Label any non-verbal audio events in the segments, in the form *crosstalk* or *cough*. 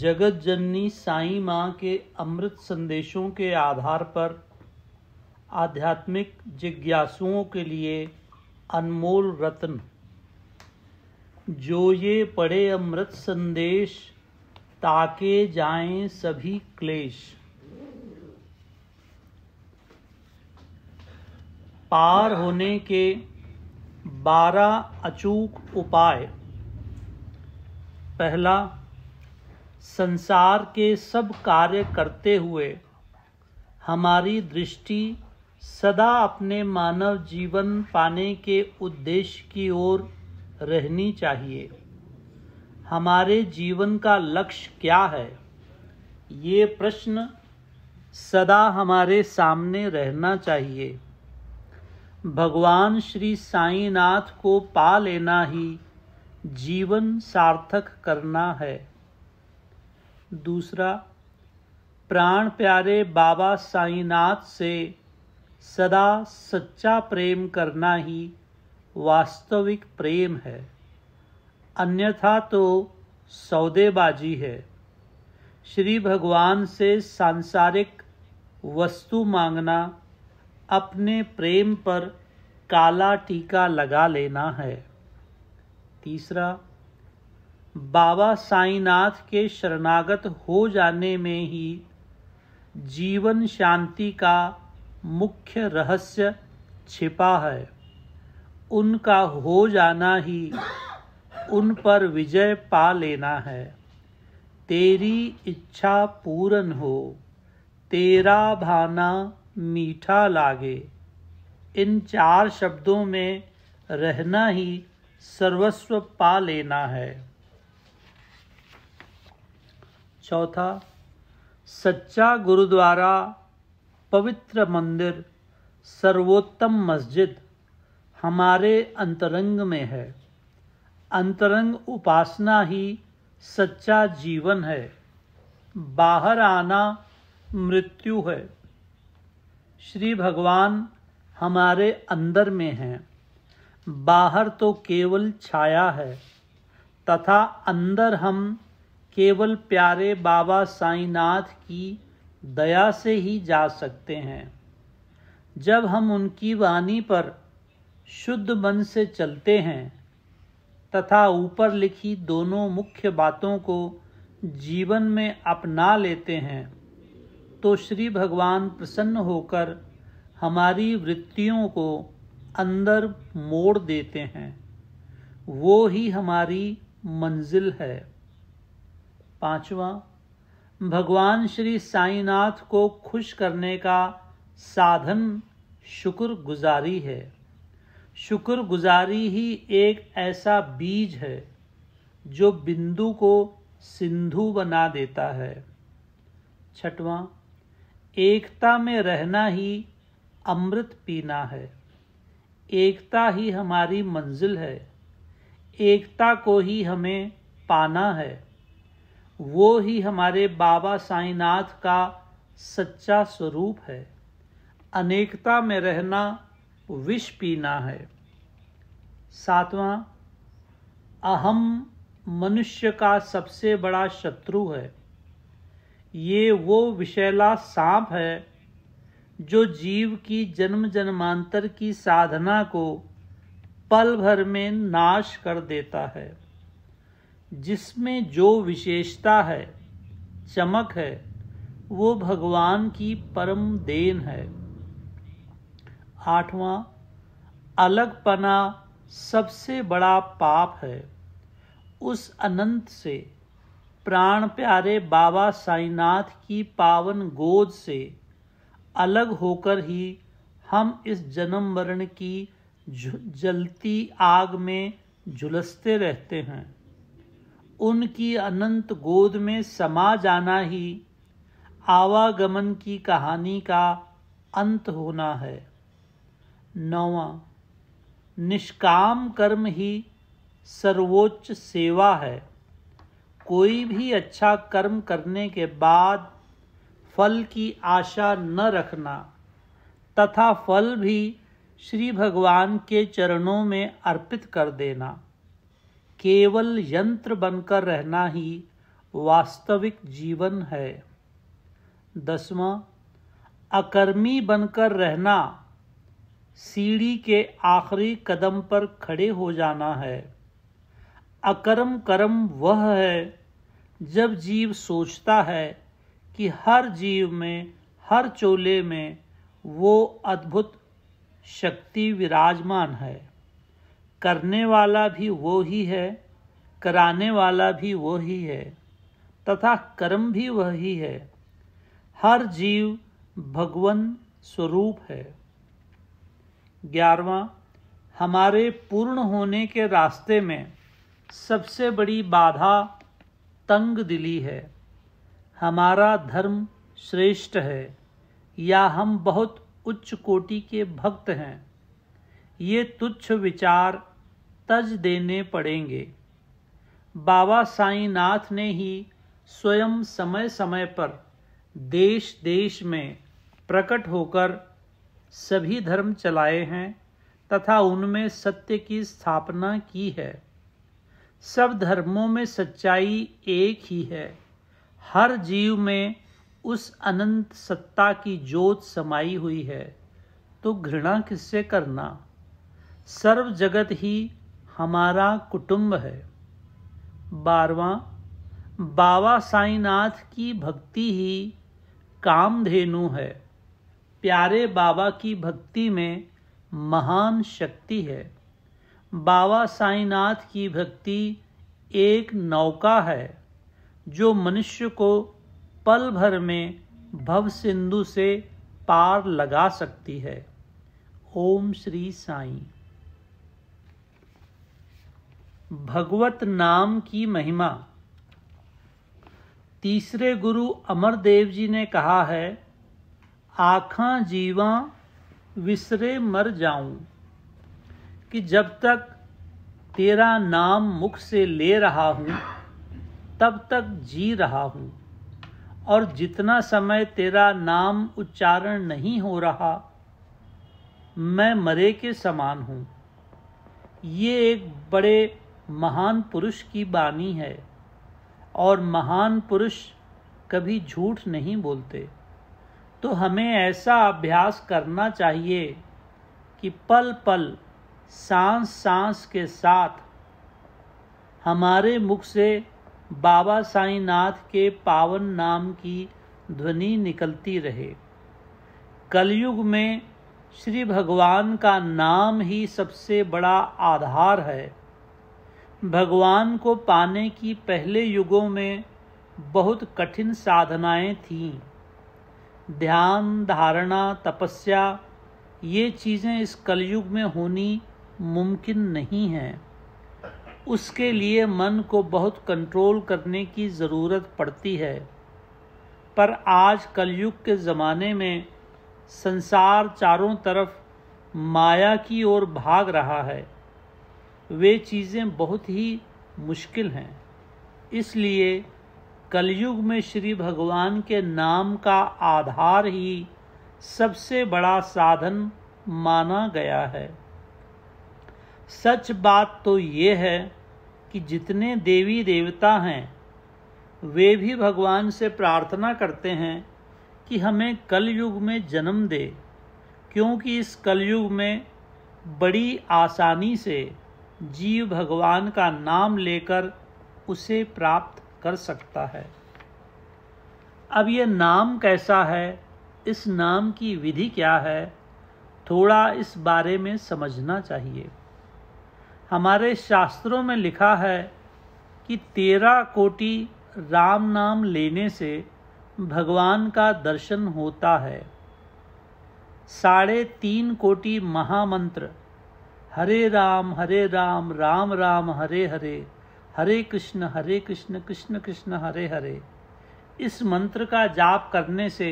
जगत जननी साई माँ के अमृत संदेशों के आधार पर आध्यात्मिक जिज्ञासुओं के लिए अनमोल रत्न जो ये पढ़े अमृत संदेश ताके जाएं सभी क्लेश पार होने के बारह अचूक उपाय पहला संसार के सब कार्य करते हुए हमारी दृष्टि सदा अपने मानव जीवन पाने के उद्देश्य की ओर रहनी चाहिए हमारे जीवन का लक्ष्य क्या है ये प्रश्न सदा हमारे सामने रहना चाहिए भगवान श्री साईनाथ को पा लेना ही जीवन सार्थक करना है दूसरा प्राण प्यारे बाबा साईनाथ से सदा सच्चा प्रेम करना ही वास्तविक प्रेम है अन्यथा तो सौदेबाजी है श्री भगवान से सांसारिक वस्तु मांगना अपने प्रेम पर काला टीका लगा लेना है तीसरा बाबा साईनाथ के शरणागत हो जाने में ही जीवन शांति का मुख्य रहस्य छिपा है उनका हो जाना ही उन पर विजय पा लेना है तेरी इच्छा पूर्ण हो तेरा भाना मीठा लागे इन चार शब्दों में रहना ही सर्वस्व पा लेना है चौथा सच्चा गुरुद्वारा पवित्र मंदिर सर्वोत्तम मस्जिद हमारे अंतरंग में है अंतरंग उपासना ही सच्चा जीवन है बाहर आना मृत्यु है श्री भगवान हमारे अंदर में हैं बाहर तो केवल छाया है तथा अंदर हम केवल प्यारे बाबा साईनाथ की दया से ही जा सकते हैं जब हम उनकी वाणी पर शुद्ध मन से चलते हैं तथा ऊपर लिखी दोनों मुख्य बातों को जीवन में अपना लेते हैं तो श्री भगवान प्रसन्न होकर हमारी वृत्तियों को अंदर मोड़ देते हैं वो ही हमारी मंजिल है पांचवा भगवान श्री साईनाथ को खुश करने का साधन शुक्रगुजारी है शुक्रगुजारी ही एक ऐसा बीज है जो बिंदु को सिंधु बना देता है छठवां एकता में रहना ही अमृत पीना है एकता ही हमारी मंजिल है एकता को ही हमें पाना है वो ही हमारे बाबा साईनाथ का सच्चा स्वरूप है अनेकता में रहना विष पीना है सातवां अहम मनुष्य का सबसे बड़ा शत्रु है ये वो विषैला सांप है जो जीव की जन्म जन्मांतर की साधना को पल भर में नाश कर देता है जिसमें जो विशेषता है चमक है वो भगवान की परम देन है आठवां अलगपना सबसे बड़ा पाप है उस अनंत से प्राण प्यारे बाबा साईनाथ की पावन गोद से अलग होकर ही हम इस जन्म वर्ण की जलती आग में झुलसते रहते हैं उनकी अनंत गोद में समा जाना ही आवागमन की कहानी का अंत होना है नौवा निष्काम कर्म ही सर्वोच्च सेवा है कोई भी अच्छा कर्म करने के बाद फल की आशा न रखना तथा फल भी श्री भगवान के चरणों में अर्पित कर देना केवल यंत्र बनकर रहना ही वास्तविक जीवन है दसवा अकर्मी बनकर रहना सीढ़ी के आखिरी कदम पर खड़े हो जाना है अकर्म कर्म वह है जब जीव सोचता है कि हर जीव में हर चोले में वो अद्भुत शक्ति विराजमान है करने वाला भी वो ही है कराने वाला भी वो ही है तथा कर्म भी वही है हर जीव भगवन स्वरूप है ग्यारहवा हमारे पूर्ण होने के रास्ते में सबसे बड़ी बाधा तंग दिली है हमारा धर्म श्रेष्ठ है या हम बहुत उच्च कोटि के भक्त हैं ये तुच्छ विचार तज देने पड़ेंगे बाबा साई नाथ ने ही स्वयं समय समय पर देश देश में प्रकट होकर सभी धर्म चलाए हैं तथा उनमें सत्य की स्थापना की है सब धर्मों में सच्चाई एक ही है हर जीव में उस अनंत सत्ता की जोत समाई हुई है तो घृणा किससे करना सर्व जगत ही हमारा कुटुंब है बारवा बाबा साईनाथ की भक्ति ही कामधेनु है प्यारे बाबा की भक्ति में महान शक्ति है बाबा साईनाथ की भक्ति एक नौका है जो मनुष्य को पल भर में भव सिंधु से पार लगा सकती है ओम श्री साईं भगवत नाम की महिमा तीसरे गुरु अमरदेव जी ने कहा है आखा जीवा विसरे मर जाऊं कि जब तक तेरा नाम मुख से ले रहा हूं तब तक जी रहा हूं और जितना समय तेरा नाम उच्चारण नहीं हो रहा मैं मरे के समान हूं ये एक बड़े महान पुरुष की बानी है और महान पुरुष कभी झूठ नहीं बोलते तो हमें ऐसा अभ्यास करना चाहिए कि पल पल सांस सांस के साथ हमारे मुख से बाबा साईनाथ नाथ के पावन नाम की ध्वनि निकलती रहे कलयुग में श्री भगवान का नाम ही सबसे बड़ा आधार है भगवान को पाने की पहले युगों में बहुत कठिन साधनाएं थीं ध्यान धारणा तपस्या ये चीज़ें इस कलयुग में होनी मुमकिन नहीं है उसके लिए मन को बहुत कंट्रोल करने की ज़रूरत पड़ती है पर आज कलयुग के ज़माने में संसार चारों तरफ माया की ओर भाग रहा है वे चीज़ें बहुत ही मुश्किल हैं इसलिए कलयुग में श्री भगवान के नाम का आधार ही सबसे बड़ा साधन माना गया है सच बात तो ये है कि जितने देवी देवता हैं वे भी भगवान से प्रार्थना करते हैं कि हमें कलयुग में जन्म दे क्योंकि इस कलयुग में बड़ी आसानी से जीव भगवान का नाम लेकर उसे प्राप्त कर सकता है अब यह नाम कैसा है इस नाम की विधि क्या है थोड़ा इस बारे में समझना चाहिए हमारे शास्त्रों में लिखा है कि तेरह कोटि राम नाम लेने से भगवान का दर्शन होता है साढ़े तीन कोटि महामंत्र हरे राम हरे राम राम राम हरे हरे हरे कृष्ण हरे कृष्ण कृष्ण कृष्ण हरे हरे इस मंत्र का जाप करने से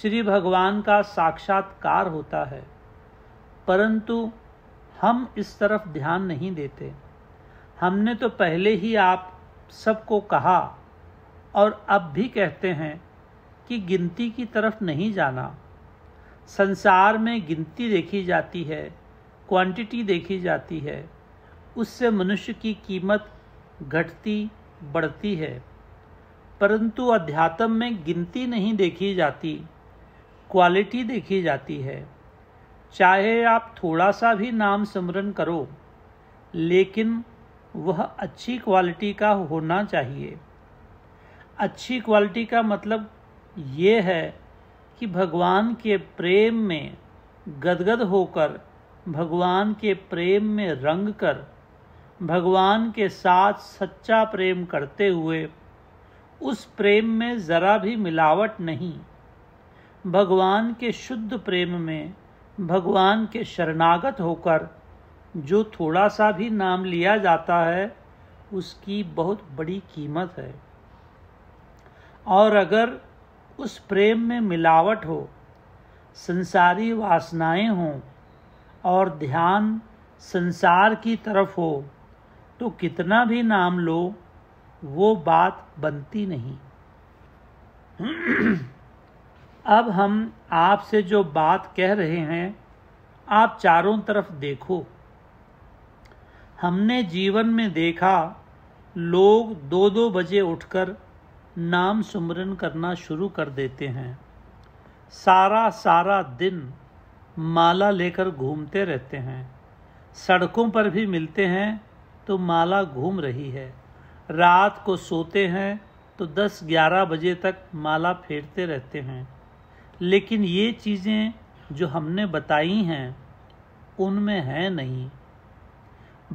श्री भगवान का साक्षात्कार होता है परंतु हम इस तरफ ध्यान नहीं देते हमने तो पहले ही आप सबको कहा और अब भी कहते हैं कि गिनती की तरफ नहीं जाना संसार में गिनती देखी जाती है क्वांटिटी देखी जाती है उससे मनुष्य की कीमत घटती बढ़ती है परंतु अध्यात्म में गिनती नहीं देखी जाती क्वालिटी देखी जाती है चाहे आप थोड़ा सा भी नाम स्मरण करो लेकिन वह अच्छी क्वालिटी का होना चाहिए अच्छी क्वालिटी का मतलब ये है कि भगवान के प्रेम में गदगद होकर भगवान के प्रेम में रंग कर भगवान के साथ सच्चा प्रेम करते हुए उस प्रेम में ज़रा भी मिलावट नहीं भगवान के शुद्ध प्रेम में भगवान के शरणागत होकर जो थोड़ा सा भी नाम लिया जाता है उसकी बहुत बड़ी कीमत है और अगर उस प्रेम में मिलावट हो संसारी वासनाएं हों और ध्यान संसार की तरफ हो तो कितना भी नाम लो वो बात बनती नहीं *clears throat* अब हम आपसे जो बात कह रहे हैं आप चारों तरफ देखो हमने जीवन में देखा लोग दो दो बजे उठकर नाम सुमरन करना शुरू कर देते हैं सारा सारा दिन माला लेकर घूमते रहते हैं सड़कों पर भी मिलते हैं तो माला घूम रही है रात को सोते हैं तो 10-11 बजे तक माला फेरते रहते हैं लेकिन ये चीज़ें जो हमने बताई हैं उनमें है नहीं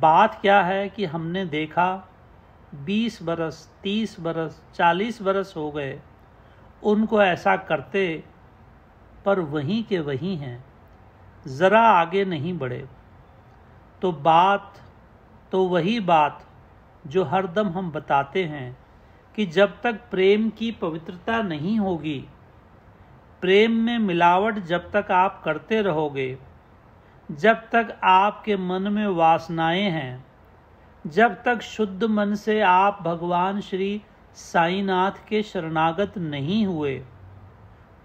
बात क्या है कि हमने देखा 20 बरस 30 बरस 40 बरस हो गए उनको ऐसा करते पर वहीं के वहीं हैं ज़रा आगे नहीं बढ़े तो बात तो वही बात जो हरदम हम बताते हैं कि जब तक प्रेम की पवित्रता नहीं होगी प्रेम में मिलावट जब तक आप करते रहोगे जब तक आपके मन में वासनाएं हैं जब तक शुद्ध मन से आप भगवान श्री साईनाथ के शरणागत नहीं हुए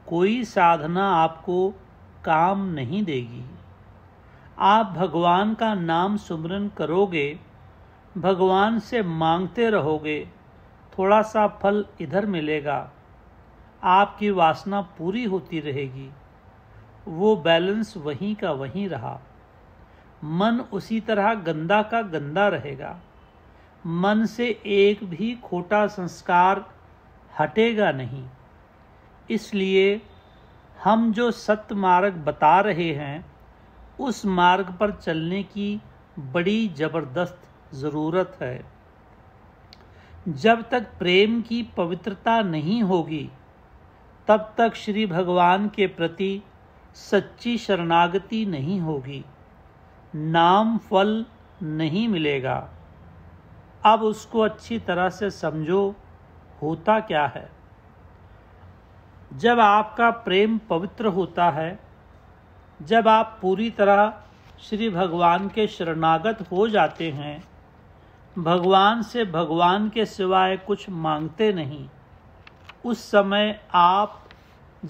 कोई साधना आपको काम नहीं देगी आप भगवान का नाम सुमरन करोगे भगवान से मांगते रहोगे थोड़ा सा फल इधर मिलेगा आपकी वासना पूरी होती रहेगी वो बैलेंस वहीं का वहीं रहा मन उसी तरह गंदा का गंदा रहेगा मन से एक भी खोटा संस्कार हटेगा नहीं इसलिए हम जो सत्य मार्ग बता रहे हैं उस मार्ग पर चलने की बड़ी ज़बरदस्त ज़रूरत है जब तक प्रेम की पवित्रता नहीं होगी तब तक श्री भगवान के प्रति सच्ची शरणागति नहीं होगी नाम फल नहीं मिलेगा अब उसको अच्छी तरह से समझो होता क्या है जब आपका प्रेम पवित्र होता है जब आप पूरी तरह श्री भगवान के शरणागत हो जाते हैं भगवान से भगवान के सिवाय कुछ मांगते नहीं उस समय आप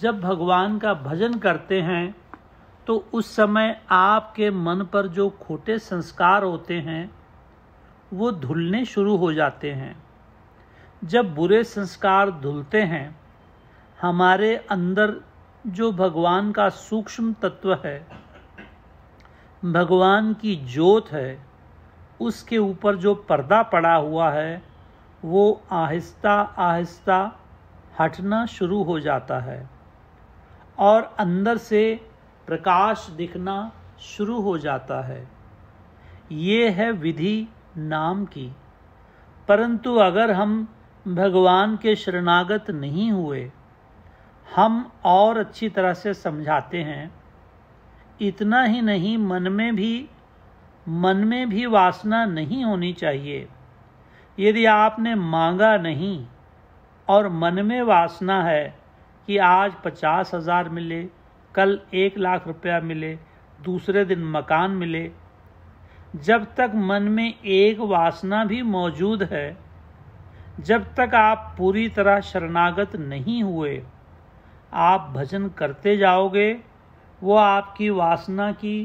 जब भगवान का भजन करते हैं तो उस समय आपके मन पर जो खोटे संस्कार होते हैं वो धुलने शुरू हो जाते हैं जब बुरे संस्कार धुलते हैं हमारे अंदर जो भगवान का सूक्ष्म तत्व है भगवान की जोत है उसके ऊपर जो पर्दा पड़ा हुआ है वो आहिस्ता आहिस्ता हटना शुरू हो जाता है और अंदर से प्रकाश दिखना शुरू हो जाता है ये है विधि नाम की परंतु अगर हम भगवान के शरणागत नहीं हुए हम और अच्छी तरह से समझाते हैं इतना ही नहीं मन में भी मन में भी वासना नहीं होनी चाहिए यदि आपने मांगा नहीं और मन में वासना है कि आज पचास हज़ार मिले कल एक लाख रुपया मिले दूसरे दिन मकान मिले जब तक मन में एक वासना भी मौजूद है जब तक आप पूरी तरह शरणागत नहीं हुए आप भजन करते जाओगे वो आपकी वासना की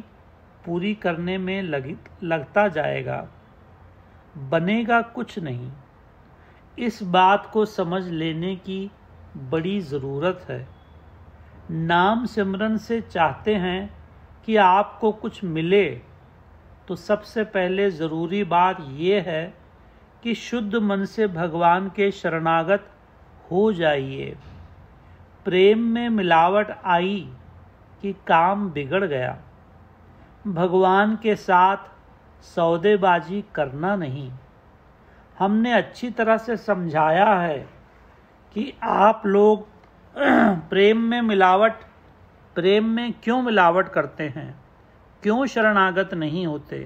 पूरी करने में लग, लगता जाएगा बनेगा कुछ नहीं इस बात को समझ लेने की बड़ी ज़रूरत है नाम सिमरन से चाहते हैं कि आपको कुछ मिले तो सबसे पहले ज़रूरी बात यह है कि शुद्ध मन से भगवान के शरणागत हो जाइए प्रेम में मिलावट आई कि काम बिगड़ गया भगवान के साथ सौदेबाजी करना नहीं हमने अच्छी तरह से समझाया है कि आप लोग *clears throat* प्रेम में मिलावट प्रेम में क्यों मिलावट करते हैं क्यों शरणागत नहीं होते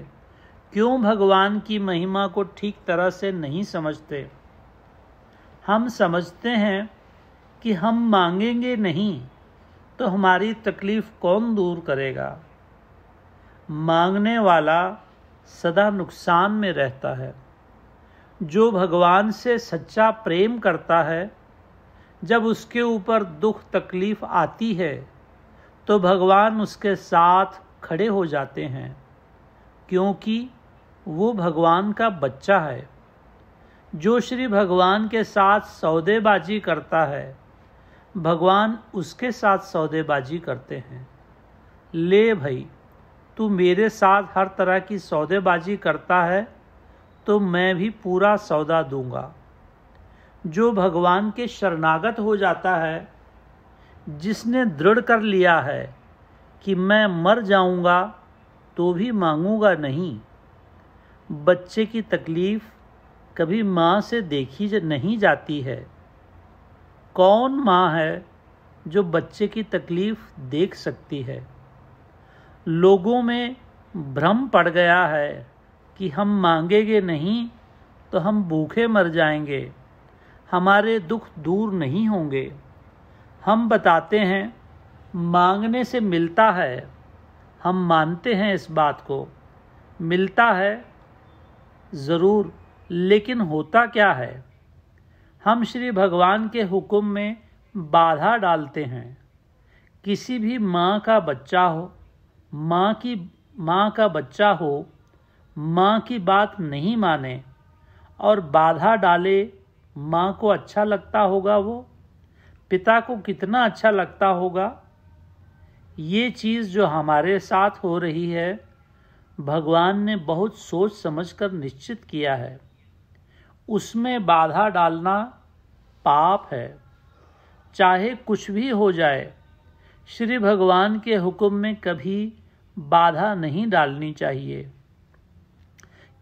क्यों भगवान की महिमा को ठीक तरह से नहीं समझते हम समझते हैं कि हम मांगेंगे नहीं तो हमारी तकलीफ कौन दूर करेगा मांगने वाला सदा नुकसान में रहता है जो भगवान से सच्चा प्रेम करता है जब उसके ऊपर दुख तकलीफ आती है तो भगवान उसके साथ खड़े हो जाते हैं क्योंकि वो भगवान का बच्चा है जो श्री भगवान के साथ सौदेबाजी करता है भगवान उसके साथ सौदेबाजी करते हैं ले भाई तू मेरे साथ हर तरह की सौदेबाजी करता है तो मैं भी पूरा सौदा दूंगा जो भगवान के शरणागत हो जाता है जिसने दृढ़ कर लिया है कि मैं मर जाऊंगा तो भी मांगूंगा नहीं बच्चे की तकलीफ़ कभी माँ से देखी नहीं जाती है कौन माँ है जो बच्चे की तकलीफ देख सकती है लोगों में भ्रम पड़ गया है कि हम मांगेंगे नहीं तो हम भूखे मर जाएंगे हमारे दुख दूर नहीं होंगे हम बताते हैं मांगने से मिलता है हम मानते हैं इस बात को मिलता है ज़रूर लेकिन होता क्या है हम श्री भगवान के हुक्म में बाधा डालते हैं किसी भी माँ का बच्चा हो माँ की माँ का बच्चा हो माँ की बात नहीं माने और बाधा डाले माँ को अच्छा लगता होगा वो पिता को कितना अच्छा लगता होगा ये चीज़ जो हमारे साथ हो रही है भगवान ने बहुत सोच समझकर निश्चित किया है उसमें बाधा डालना पाप है चाहे कुछ भी हो जाए श्री भगवान के हुक्म में कभी बाधा नहीं डालनी चाहिए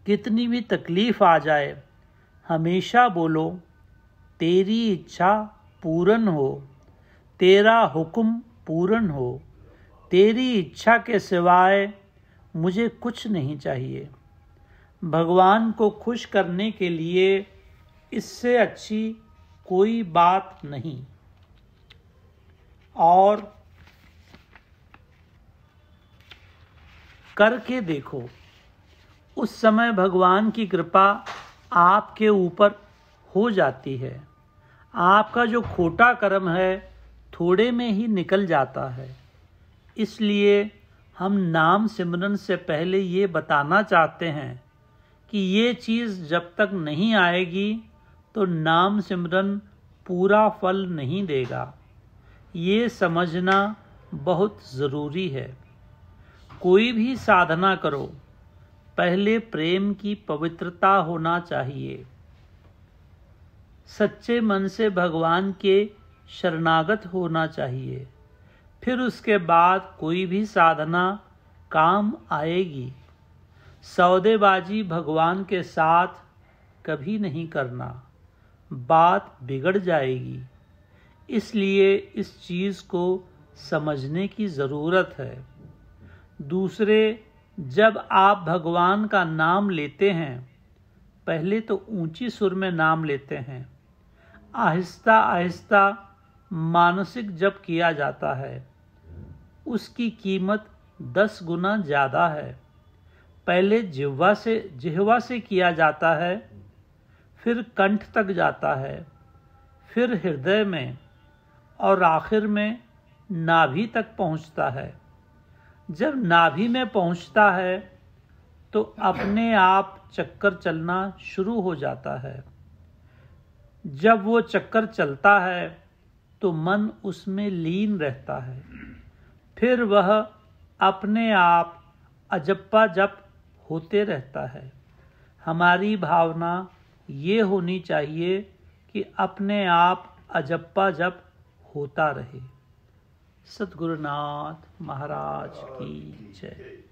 कितनी भी तकलीफ आ जाए हमेशा बोलो तेरी इच्छा पूर्ण हो तेरा हुक्म पूर्ण हो तेरी इच्छा के सिवाय मुझे कुछ नहीं चाहिए भगवान को खुश करने के लिए इससे अच्छी कोई बात नहीं और करके देखो उस समय भगवान की कृपा आपके ऊपर हो जाती है आपका जो खोटा कर्म है थोड़े में ही निकल जाता है इसलिए हम नाम सिमरन से पहले ये बताना चाहते हैं कि ये चीज़ जब तक नहीं आएगी तो नाम सिमरन पूरा फल नहीं देगा ये समझना बहुत ज़रूरी है कोई भी साधना करो पहले प्रेम की पवित्रता होना चाहिए सच्चे मन से भगवान के शरणागत होना चाहिए फिर उसके बाद कोई भी साधना काम आएगी सौदेबाजी भगवान के साथ कभी नहीं करना बात बिगड़ जाएगी इसलिए इस चीज़ को समझने की ज़रूरत है दूसरे जब आप भगवान का नाम लेते हैं पहले तो ऊंची सुर में नाम लेते हैं आहिस्ता आहिस्ता मानसिक जप किया जाता है उसकी कीमत दस गुना ज़्यादा है पहले जिह्वा से जिह्वा से किया जाता है फिर कंठ तक जाता है फिर हृदय में और आखिर में नाभि तक पहुंचता है जब नाभि में पहुंचता है तो अपने आप चक्कर चलना शुरू हो जाता है जब वो चक्कर चलता है तो मन उसमें लीन रहता है फिर वह अपने आप अजप्पा जप होते रहता है हमारी भावना ये होनी चाहिए कि अपने आप अजप्पा जप होता रहे सतगुरुनाथ महाराज की जय